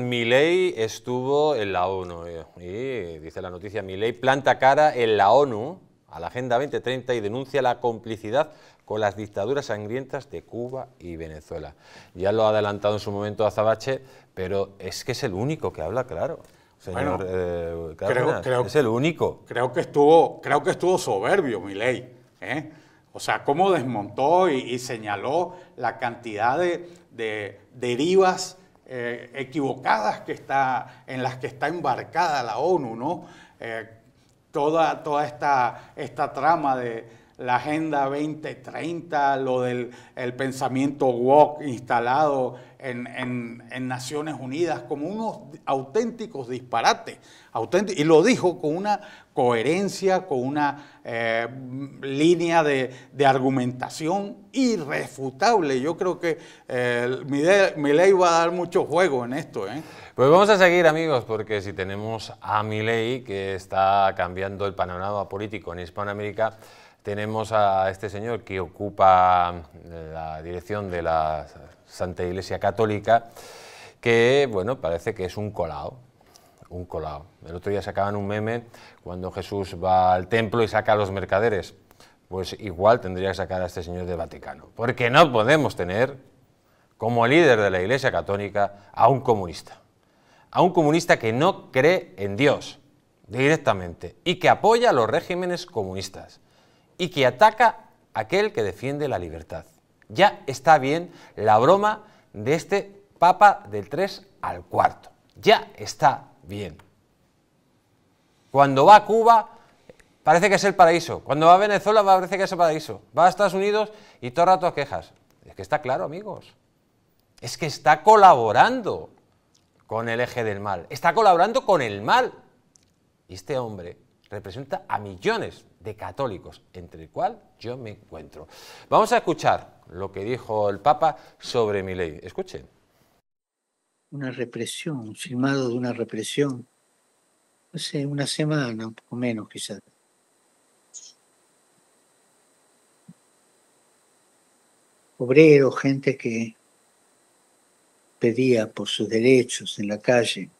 Milei estuvo en la ONU eh, y, dice la noticia, Milei planta cara en la ONU a la Agenda 2030 y denuncia la complicidad con las dictaduras sangrientas de Cuba y Venezuela. Ya lo ha adelantado en su momento Azabache, pero es que es el único que habla claro. Señor, bueno, eh, creo, es el único. Creo que estuvo, creo que estuvo soberbio Milei. ley. ¿eh? O sea, cómo desmontó y, señaló la cantidad de derivas eh, equivocadas que está, en las que está embarcada la ONU, ¿no? Eh, toda, toda esta, esta trama de, la Agenda 2030, lo del pensamiento woke instalado en, Naciones Unidas, como unos auténticos disparates. y lo dijo con una coherencia, con una eh, línea de, argumentación irrefutable. Yo creo que eh, mi ley va a dar mucho juego en esto. ¿eh? Pues vamos a seguir amigos, porque si tenemos a mi ley que está cambiando el panorama político en Hispanoamérica, tenemos a este señor que ocupa la dirección de la Santa Iglesia Católica, que, bueno, parece que es un colado, un colado. El otro día sacaban un meme cuando Jesús va al templo y saca a los mercaderes. Pues igual tendría que sacar a este señor del Vaticano. Porque no podemos tener como líder de la Iglesia Católica a un comunista. A un comunista que no cree en Dios directamente y que apoya los regímenes comunistas y que ataca a aquel que defiende la libertad. Ya está bien la broma de este Papa del 3 al 4. Ya está bien. Cuando va a Cuba, parece que es el paraíso. Cuando va a Venezuela, parece que es el paraíso. Va a Estados Unidos y todo el rato quejas. Es que está claro, amigos. Es que está colaborando con el eje del mal. Está colaborando con el mal. Y este hombre representa a millones de católicos, entre el cual yo me encuentro. Vamos a escuchar lo que dijo el Papa sobre mi ley. Escuchen. Una represión, un filmado de una represión. Hace una semana, un poco menos quizás. Obrero, gente que pedía por sus derechos en la calle.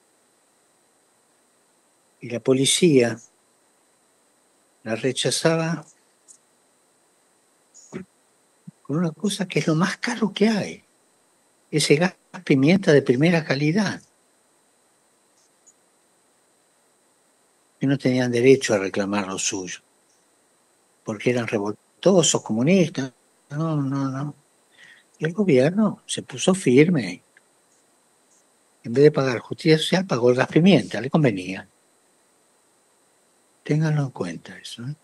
Y la policía la rechazaba con una cosa que es lo más caro que hay, ese gas pimienta de primera calidad. Y no tenían derecho a reclamar lo suyo, porque eran revoltosos, comunistas. No, no, no. Y el gobierno se puso firme. En vez de pagar justicia social, pagó el gas pimienta, le convenía. Ténganlo en cuenta eso. ¿eh?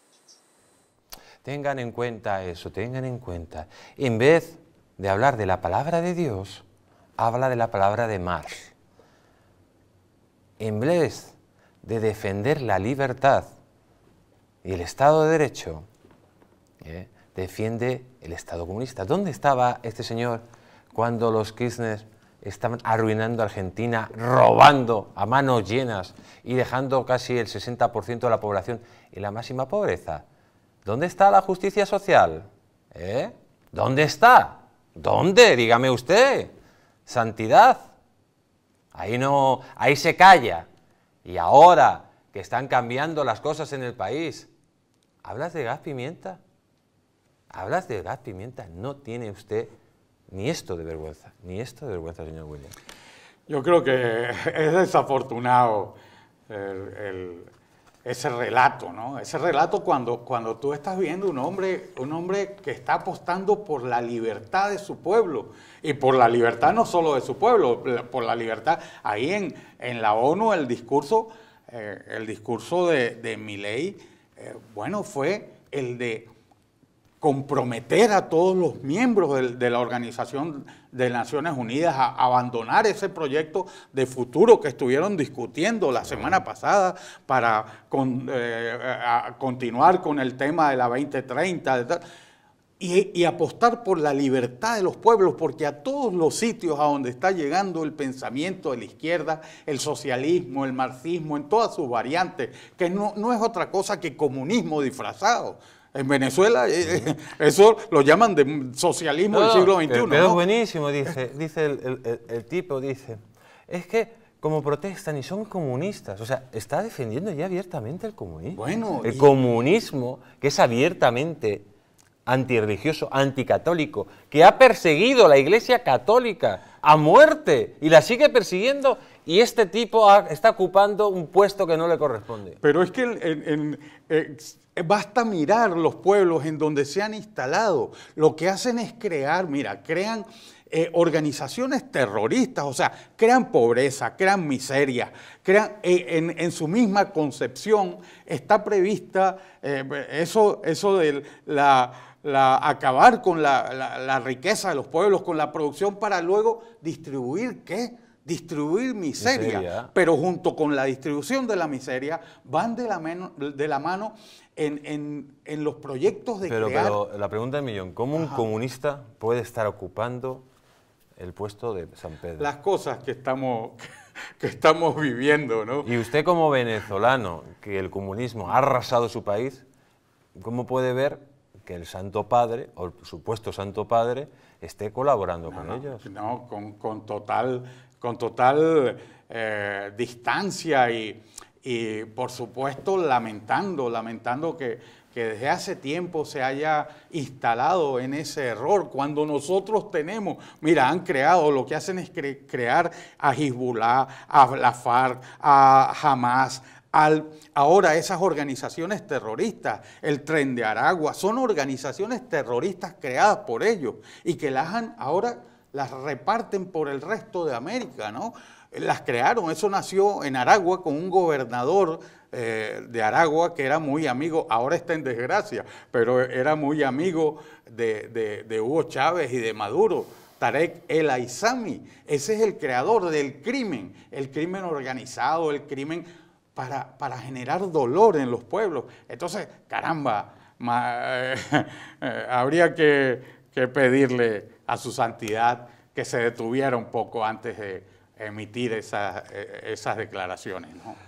Tengan en cuenta eso, tengan en cuenta. En vez de hablar de la palabra de Dios, habla de la palabra de Marx. En vez de defender la libertad y el Estado de Derecho, ¿eh? defiende el Estado comunista. ¿Dónde estaba este señor cuando los Kirchner están arruinando a Argentina, robando a manos llenas y dejando casi el 60% de la población en la máxima pobreza. ¿Dónde está la justicia social? ¿Eh? ¿Dónde está? ¿Dónde? Dígame usted. Santidad. Ahí no, ahí se calla. Y ahora que están cambiando las cosas en el país, ¿hablas de gas pimienta? ¿Hablas de gas pimienta? No tiene usted ni esto de vergüenza, ni esto de vergüenza, señor William. Yo creo que es desafortunado ese relato, ¿no? Ese relato cuando, cuando tú estás viendo un hombre, un hombre que está apostando por la libertad de su pueblo, y por la libertad no solo de su pueblo, por la libertad. Ahí en, en la ONU el discurso, eh, el discurso de, de Miley, eh, bueno, fue el de comprometer a todos los miembros de, la Organización de Naciones Unidas a abandonar ese proyecto de futuro que estuvieron discutiendo la semana pasada para eh, continuar con el tema de la 2030 y, apostar por la libertad de los pueblos, porque a todos los sitios a donde está llegando el pensamiento de la izquierda, el socialismo, el marxismo, en todas sus variantes, que no es otra cosa que comunismo disfrazado, en Venezuela, eh, eso lo llaman de socialismo del siglo XXI. Pero, buenísimo, dice, dice el, tipo, dice, es que como protestan y son comunistas. O sea, está defendiendo ya abiertamente el comunismo. Bueno, el comunismo, que es abiertamente antirreligioso, anticatólico, que ha perseguido la Iglesia católica a muerte y la sigue persiguiendo y este tipo está ocupando un puesto que no le corresponde. Pero es que en, Basta mirar los pueblos en donde se han instalado. Lo que hacen es crear, mira, crean eh, organizaciones terroristas, o sea, crean pobreza, crean miseria, crean, eh, en, su misma concepción está prevista eh, eso, eso de acabar con la riqueza de los pueblos, con la producción, para luego distribuir qué? distribuir miseria, pero junto con la distribución de la miseria van de la, mano, en, los proyectos de crear... Pero la pregunta de millón, ¿cómo un comunista puede estar ocupando el puesto de San Pedro? Las cosas que estamos, que estamos viviendo, ¿no? Y usted como venezolano, que el comunismo ha arrasado su país, ¿cómo puede ver que el Santo Padre, o el supuesto Santo Padre, esté colaborando con ellos? No, con, con total con total eh, distancia y, por supuesto lamentando, lamentando que, desde hace tiempo se haya instalado en ese error, cuando nosotros tenemos, mira, han creado, lo que hacen es crear a Hezbollah, a la FARC, a Hamas, al, ahora esas organizaciones terroristas, el Tren de Aragua, son organizaciones terroristas creadas por ellos y que las han ahora las reparten por el resto de América, ¿no? Las crearon, eso nació en Aragua con un gobernador eh, de Aragua que era muy amigo, ahora está en desgracia, pero era muy amigo de, Hugo Chávez y de Maduro. Tarek el Aizami, ese es el creador del crimen, el crimen organizado, el crimen para, para generar dolor en los pueblos. Entonces, caramba, eh, habría que que pedirle a su santidad que se detuviera un poco antes de emitir eh, esas declaraciones. ¿no?